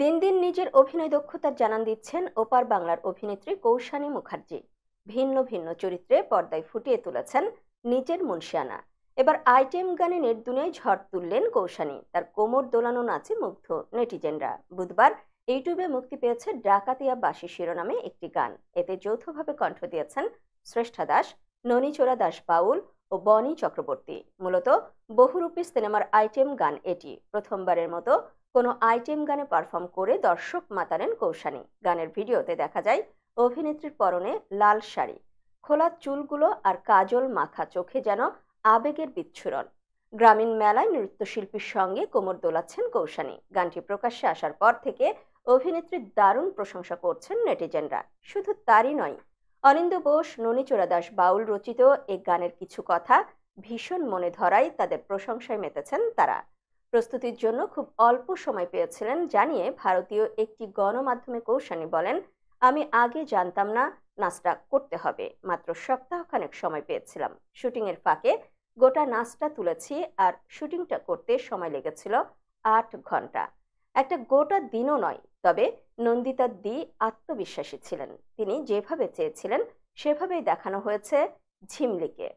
দিন দিন নিজের অভিনয় দক্ষতার জানান দিচ্ছেন ওপার বাংলার অভিনেত্রী কৌশানী মুখার্জি ভিন্ন ভিন্ন চরিত্রে পর্দায় ফুটিয়ে তুলেছেন নিজের মুনশিয়ানা এবার আইটেম গানে নির্দুনিয়ায় ঝড় তুললেন কৌশানী তার কোমর দোলানো নাচে মুগ্ধ নেটিজেনরা বুধবার ইউটিউবে মুক্তি পেয়েছে ডাকাতিয়া বাসী শিরোনামে একটি গান এতে যৌথভাবে কণ্ঠ দিয়েছেন শ্রেষ্ঠা দাস ননীচোরা দাস বাউল ও বনি চক্রবর্তী মূলত বহুরূপী সিনেমার আইটেম গান এটি প্রথমবারের মতো কোনো আইটেম গানে পারফর্ম করে দর্শক মাতালেন কৌশানী গানের ভিডিওতে দেখা যায় অভিনেত্রীর পরনে লাল শাড়ি খোলা চুলগুলো আর কাজল মাখা চোখে যেন আবেগের বিচ্ছুরণ গ্রামীণ মেলায় নৃত্যশিল্পীর সঙ্গে কোমর দোলাচ্ছেন কৌশানী গানটি প্রকাশ্যে আসার পর থেকে অভিনেত্রীর দারুণ প্রশংসা করছেন নেটিজেনরা শুধু তারই নয় অনিন্দ বোস ননীচোরা দাস বাউল রচিত এ গানের কিছু কথা ভীষণ মনে ধরায় তাদের প্রশংসায় মেতেছেন তারা প্রস্তুতির জন্য খুব অল্প সময় পেয়েছিলেন জানিয়ে ভারতীয় একটি গণমাধ্যমে কৌশানী বলেন আমি আগে জানতাম না নাচটা করতে হবে মাত্র সপ্তাহখানেক সময় পেয়েছিলাম শুটিংয়ের ফাঁকে গোটা নাচটা তুলেছি আর শুটিংটা করতে সময় লেগেছিল আট ঘন্টা একটা গোটা দিনও নয় তবে নন্দিতা দি আত্মবিশ্বাসী ছিলেন তিনি যেভাবে চেয়েছিলেন সেভাবেই দেখানো হয়েছে ঝিমলিকে